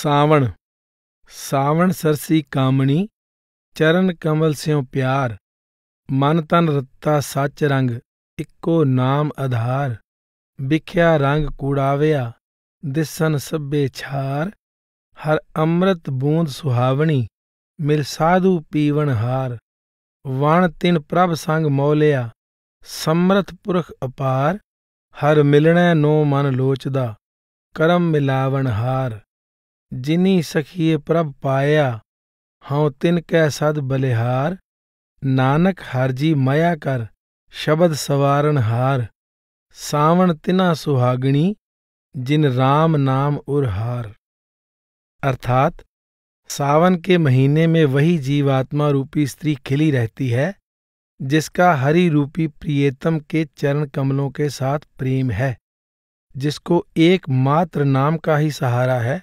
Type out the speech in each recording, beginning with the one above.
ਸਾਵਣ ਸਾਵਣ ਸਰਸੀ ਕਾਮਣੀ ਚਰਨ ਕਮਲ ਸਿਓ ਪਿਆਰ ਮਨ ਤਨ ਰਤਾ ਸੱਚ ਰੰਗ ਇੱਕੋ ਨਾਮ ਆਧਾਰ ਵਿਖਿਆ ਰੰਗ ਕੂੜਾਵਿਆ ਦਿਸਨ ਸਭੇ ਛਾਰ ਹਰ ਅੰਮ੍ਰਿਤ ਬੂੰਦ ਸੁਹਾਵਣੀ ਮਿਲ ਸਾਧੂ ਪੀਵਣ ਹਾਰ ਵਣ ਤਿਨ ਪ੍ਰਭ ਸੰਗ ਮੌਲਿਆ ਸਮਰਥ ਪੁਰਖ ਅਪਾਰ ਹਰ ਮਿਲਣੈ ਨੋ ਮਨ ਲੋਚਦਾ ਕਰਮ ਮਿਲਾਵਣ ਹਾਰ जिनी सखिए प्रभ पाया हौ तिन कै सद बलिहार नानक हरजी मया कर शबद सवारण हार सावण तिना सुहागिणी जिन राम नाम उर हार अर्थात सावन के महीने में वही जीवात्मा रूपी स्त्री खिली रहती है जिसका हरि रूपी प्रियतम के चरण कमलों के साथ प्रेम है जिसको एकमात्र नाम का ही सहारा है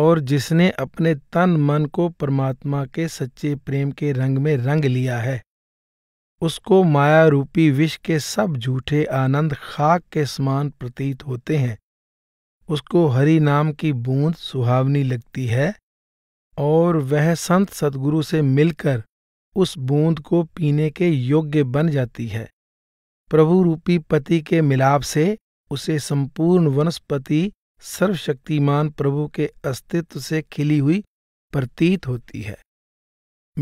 और जिसने अपने तन मन को परमात्मा के सच्चे प्रेम के रंग में रंग लिया है उसको माया रूपी विष के सब झूठे आनंद खाक के समान प्रतीत होते हैं उसको हरि नाम की बूंद सुहावनी लगती है और वह संत सदगुरु से मिलकर उस बूंद को पीने के योग्य बन जाती है प्रभु रूपी पति के मिलाप से उसे संपूर्ण वनस्पति सर्वशक्तिमान प्रभु के अस्तित्व से खिली हुई प्रतीत होती है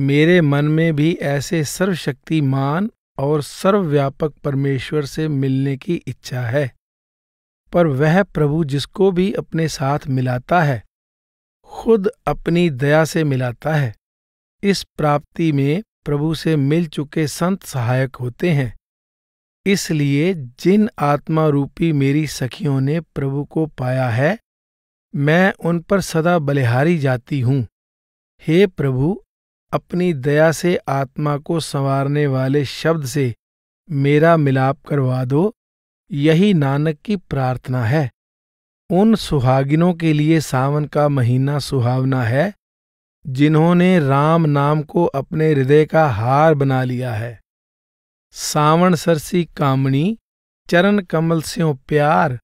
मेरे मन में भी ऐसे सर्वशक्तिमान और सर्वव्यापक परमेश्वर से मिलने की इच्छा है पर वह प्रभु जिसको भी अपने साथ मिलाता है खुद अपनी दया से मिलाता है इस प्राप्ति में प्रभु से मिल चुके संत सहायक होते हैं इसलिए जिन आत्मा रूपी मेरी सखियों ने प्रभु को पाया है मैं उन पर सदा बलिहारी जाती हूँ हे प्रभु अपनी दया से आत्मा को संवारने वाले शब्द से मेरा मिलाप करवा दो यही नानक की प्रार्थना है उन सुहागिनों के लिए सावन का महीना सुहावना है जिन्होंने राम नाम को अपने हृदय का हार बना लिया है सावण सरसी कामणी चरण कमल स्यों प्यार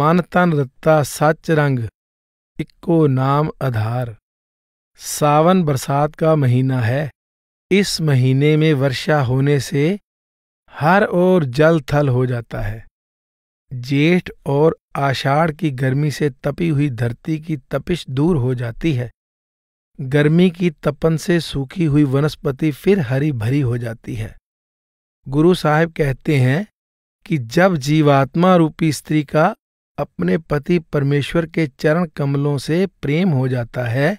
मन तन रत्ता सच रंग इको नाम आधार सावन बरसात का महीना है इस महीने में वर्षा होने से हर ओर जल थल हो जाता है जेठ और आषाढ़ की गर्मी से तपी हुई धरती की तपिश दूर हो जाती है गर्मी की तपन से सूखी हुई वनस्पति फिर हरी भरी हो जाती है गुरु साहब कहते हैं कि जब जीवात्मा रूपी स्त्री का अपने पति परमेश्वर के चरण कमलों से प्रेम हो जाता है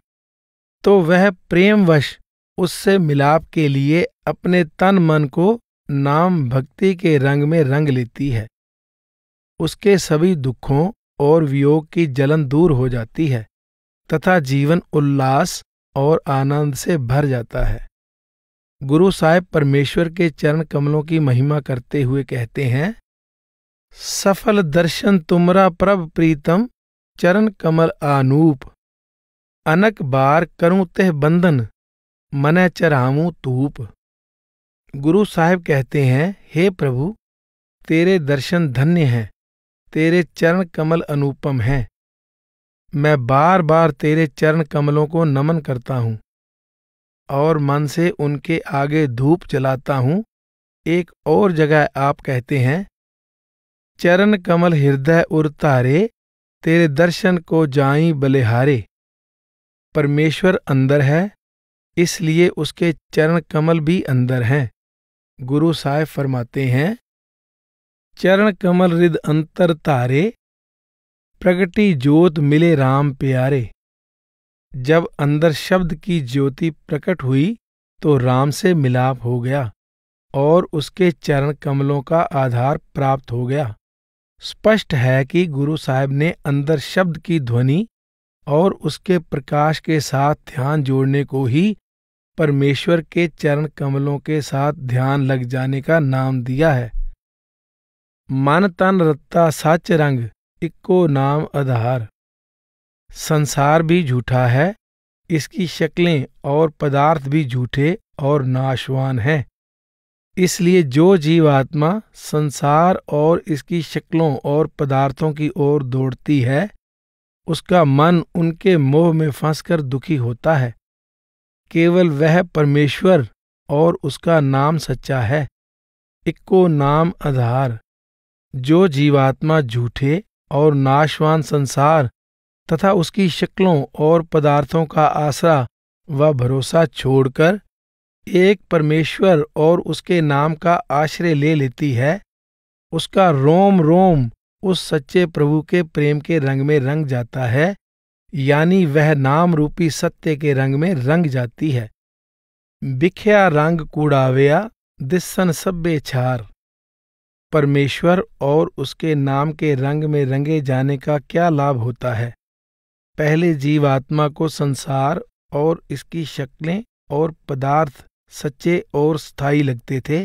तो वह प्रेमवश उससे मिलाप के लिए अपने तन मन को नाम भक्ति के रंग में रंग लेती है उसके सभी दुखों और वियोग की जलन दूर हो जाती है तथा जीवन उल्लास और आनंद से भर जाता है गुरु साहेब परमेश्वर के चरण कमलों की महिमा करते हुए कहते हैं सफल दर्शन तुमरा प्रभ प्रीतम चरण कमल आनूप अनक बार करु तह बंधन मन चराव तूप गुरु साहेब कहते हैं हे प्रभु तेरे दर्शन धन्य हैं तेरे चरण कमल अनुपम हैं मैं बार बार तेरे चरण कमलों को नमन करता हूँ और मन से उनके आगे धूप जलाता हूँ एक और जगह आप कहते हैं चरण कमल हृदय उर तारे तेरे दर्शन को जाई बलिहारे परमेश्वर अंदर है इसलिए उसके चरण कमल भी अंदर हैं गुरु साहेब फरमाते हैं चरण कमल रिद अंतर तारे प्रगति ज्योत मिले राम प्यारे जब अंदर शब्द की ज्योति प्रकट हुई तो राम से मिलाप हो गया और उसके चरण कमलों का आधार प्राप्त हो गया स्पष्ट है कि गुरु साहब ने अंदर शब्द की ध्वनि और उसके प्रकाश के साथ ध्यान जोड़ने को ही परमेश्वर के चरण कमलों के साथ ध्यान लग जाने का नाम दिया है मन तन रत्ता सच रंग इक्को नाम आधार संसार भी झूठा है इसकी शक्लें और पदार्थ भी झूठे और नाशवान हैं इसलिए जो जीवात्मा संसार और इसकी शक्लों और पदार्थों की ओर दौड़ती है उसका मन उनके मोह में फंसकर दुखी होता है केवल वह परमेश्वर और उसका नाम सच्चा है इक्को नाम आधार जो जीवात्मा झूठे और नाशवान संसार तथा उसकी शक्लों और पदार्थों का आसरा व भरोसा छोड़कर एक परमेश्वर और उसके नाम का आश्रय ले लेती है उसका रोम रोम उस सच्चे प्रभु के प्रेम के रंग में रंग जाता है यानी वह नाम रूपी सत्य के रंग में रंग जाती है बिख्या रंग कूड़ावया दिस्सन सब्बे छार परमेश्वर और उसके नाम के रंग में रंगे जाने का क्या लाभ होता है पहले जीवात्मा को संसार और इसकी शक्लें और पदार्थ सच्चे और स्थायी लगते थे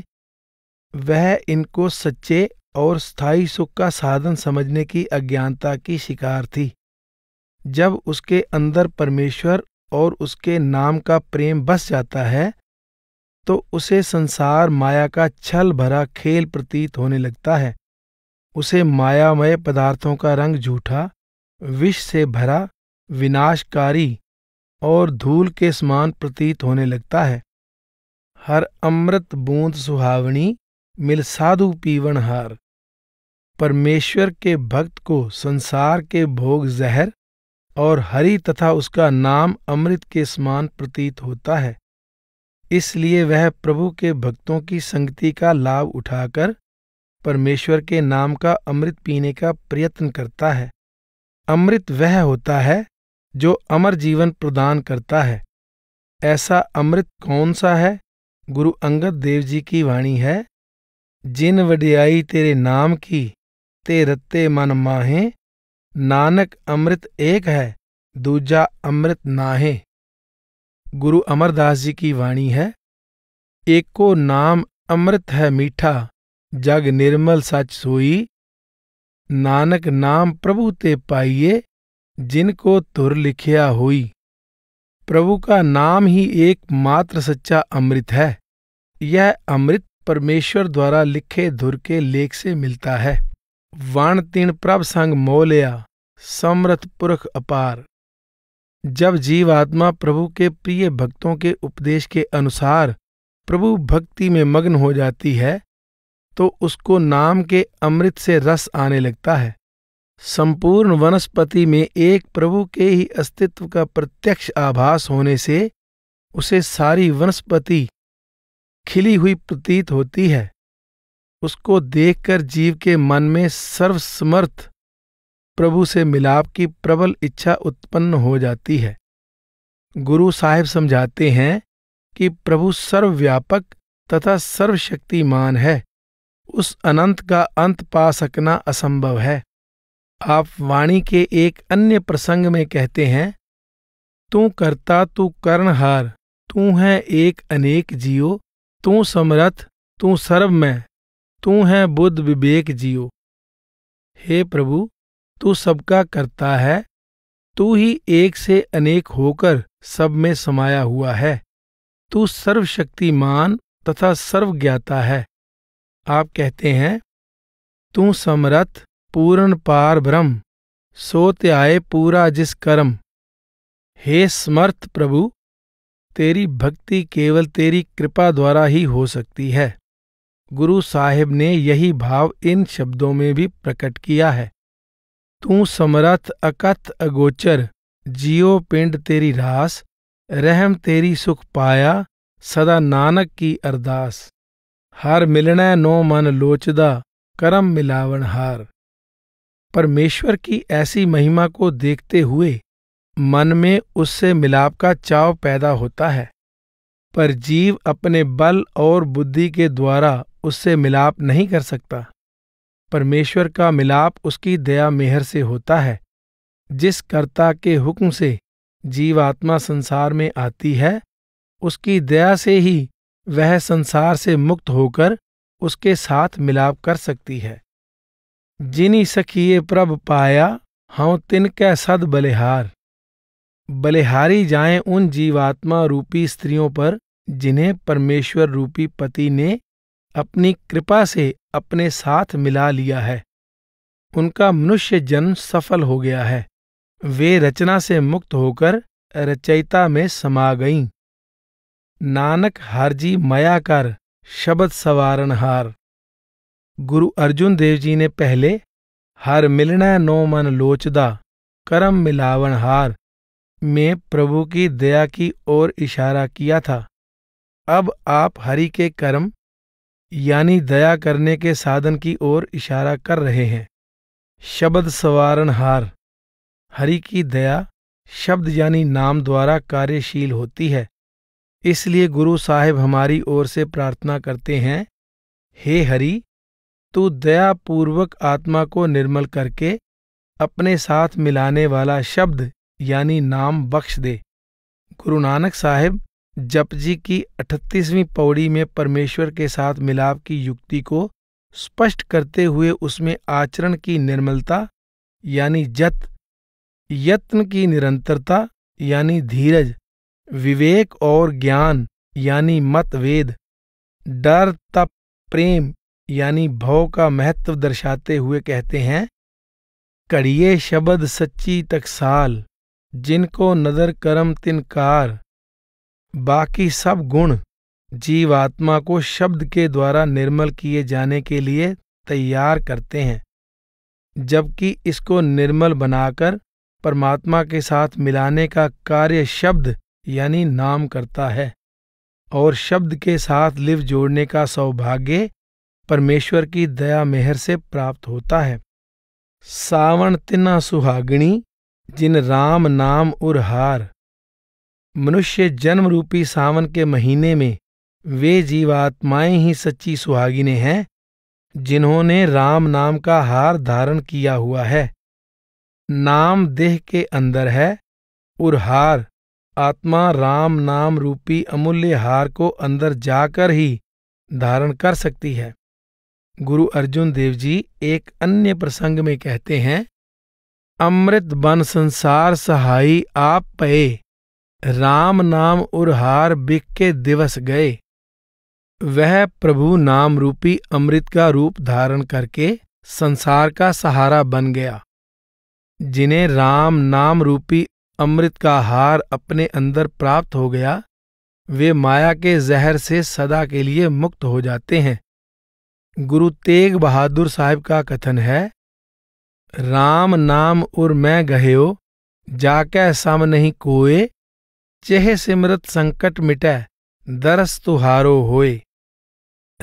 वह इनको सच्चे और स्थायी सुख का साधन समझने की अज्ञानता की शिकार थी जब उसके अंदर परमेश्वर और उसके नाम का प्रेम बस जाता है तो उसे संसार माया का छल भरा खेल प्रतीत होने लगता है उसे मायामय पदार्थों का रंग झूठा विष से भरा विनाशकारी और धूल के समान प्रतीत होने लगता है हर अमृत बूंद सुहावनी मिल साधु हार परमेश्वर के भक्त को संसार के भोग जहर और हरि तथा उसका नाम अमृत के समान प्रतीत होता है इसलिए वह प्रभु के भक्तों की संगति का लाभ उठाकर परमेश्वर के नाम का अमृत पीने का प्रयत्न करता है अमृत वह होता है जो अमर जीवन प्रदान करता है ऐसा अमृत कौन सा है गुरु अंगद देव जी की वाणी है जिन वडियाई तेरे नाम की ते रत्ते मन माहे नानक अमृत एक है दूजा अमृत नाहे गुरु अमरदास जी की वाणी है एको नाम अमृत है मीठा जग निर्मल सच सोई नानक नाम प्रभु ते पाइये जिनको तुर लिखिया हुई प्रभु का नाम ही एकमात्र सच्चा अमृत है यह अमृत परमेश्वर द्वारा लिखे धुर के लेख से मिलता है वाण तीन प्रभ संग मोलया समृत पुरख अपार जब जीवात्मा प्रभु के प्रिय भक्तों के उपदेश के अनुसार प्रभु भक्ति में मग्न हो जाती है तो उसको नाम के अमृत से रस आने लगता है संपूर्ण वनस्पति में एक प्रभु के ही अस्तित्व का प्रत्यक्ष आभास होने से उसे सारी वनस्पति खिली हुई प्रतीत होती है उसको देखकर जीव के मन में सर्वसमर्थ प्रभु से मिलाप की प्रबल इच्छा उत्पन्न हो जाती है गुरु साहिब समझाते हैं कि प्रभु सर्वव्यापक तथा सर्वशक्तिमान है उस अनंत का अंत पा सकना असंभव है आप वाणी के एक अन्य प्रसंग में कहते हैं तू करता तू कर्णहार तू है एक अनेक जियो तू समरथ तू सर्व में तू है बुद्ध विवेक जियो हे प्रभु तू सबका करता है तू ही एक से अनेक होकर सब में समाया हुआ है तू सर्वशक्तिमान तथा सर्वज्ञाता है आप कहते हैं तू समरथ पूर्ण पार ब्रह्म सो त्याय पूरा जिस कर्म हे समर्थ प्रभु तेरी भक्ति केवल तेरी कृपा द्वारा ही हो सकती है गुरु साहिब ने यही भाव इन शब्दों में भी प्रकट किया है तू समर्थ अकथ अगोचर जियो पिंड तेरी रास रहम तेरी सुख पाया सदा नानक की अरदास हर मिलना नो मन लोचदा करम मिलावण हार परमेश्वर की ऐसी महिमा को देखते हुए मन में उससे मिलाप का चाव पैदा होता है पर जीव अपने बल और बुद्धि के द्वारा उससे मिलाप नहीं कर सकता परमेश्वर का मिलाप उसकी दया मेहर से होता है जिस कर्ता के हुक्म से जीवात्मा संसार में आती है उसकी दया से ही वह संसार से मुक्त होकर उसके साथ मिलाप कर सकती है जिनी सखिए प्रभ पाया तिन कै सद बलिहार बलिहारी जाएं उन जीवात्मा रूपी स्त्रियों पर जिन्हें परमेश्वर रूपी पति ने अपनी कृपा से अपने साथ मिला लिया है उनका मनुष्य जन्म सफल हो गया है वे रचना से मुक्त होकर रचयिता में समा गईं नानक हारजी मया कर शबद सवारणहार गुरु अर्जुन देव जी ने पहले हर मिलना नो मन लोचदा करम मिलावन हार में प्रभु की दया की ओर इशारा किया था अब आप हरि के कर्म यानी दया करने के साधन की ओर इशारा कर रहे हैं शब्द सवारण हार हरि की दया शब्द यानी नाम द्वारा कार्यशील होती है इसलिए गुरु साहेब हमारी ओर से प्रार्थना करते हैं हे हरी तू दया पूर्वक आत्मा को निर्मल करके अपने साथ मिलाने वाला शब्द यानी नाम बख्श दे गुरु नानक साहिब जपजी की अठतीसवीं पौड़ी में परमेश्वर के साथ मिलाप की युक्ति को स्पष्ट करते हुए उसमें आचरण की निर्मलता यानी जत यत्न की निरंतरता यानी धीरज विवेक और ज्ञान यानी मतभेद डर तप प्रेम यानी भव का महत्व दर्शाते हुए कहते हैं कड़िए शब्द सच्ची टकसाल जिनको नदर करम तिनकार बाकी सब गुण जीवात्मा को शब्द के द्वारा निर्मल किए जाने के लिए तैयार करते हैं जबकि इसको निर्मल बनाकर परमात्मा के साथ मिलाने का कार्य शब्द यानी नाम करता है और शब्द के साथ लिव जोड़ने का सौभाग्य परमेश्वर की दया मेहर से प्राप्त होता है सावण तिना सुहागिणी जिन राम नाम हार मनुष्य जन्म रूपी सावन के महीने में वे जीवात्माएं ही सच्ची सुहागिने हैं जिन्होंने राम नाम का हार धारण किया हुआ है नाम देह के अंदर है उर हार आत्मा राम नाम रूपी अमूल्य हार को अंदर जाकर ही धारण कर सकती है गुरु अर्जुन देव जी एक अन्य प्रसंग में कहते हैं अमृत बन संसार सहाई आप पए राम नाम उरहार बिक के दिवस गए वह प्रभु नाम रूपी अमृत का रूप धारण करके संसार का सहारा बन गया जिन्हें राम नाम रूपी अमृत का हार अपने अंदर प्राप्त हो गया वे माया के जहर से सदा के लिए मुक्त हो जाते हैं गुरु तेग बहादुर साहब का कथन है राम नाम उर मैं गहयो जाके सम नहीं कोए चेह सिमरत संकट मिटे दरस तुहारो होए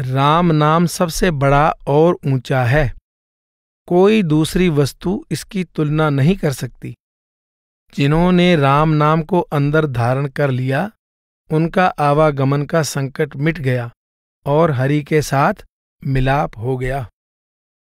राम नाम सबसे बड़ा और ऊंचा है कोई दूसरी वस्तु इसकी तुलना नहीं कर सकती जिन्होंने राम नाम को अंदर धारण कर लिया उनका आवागमन का संकट मिट गया और हरि के साथ मिलाप हो गया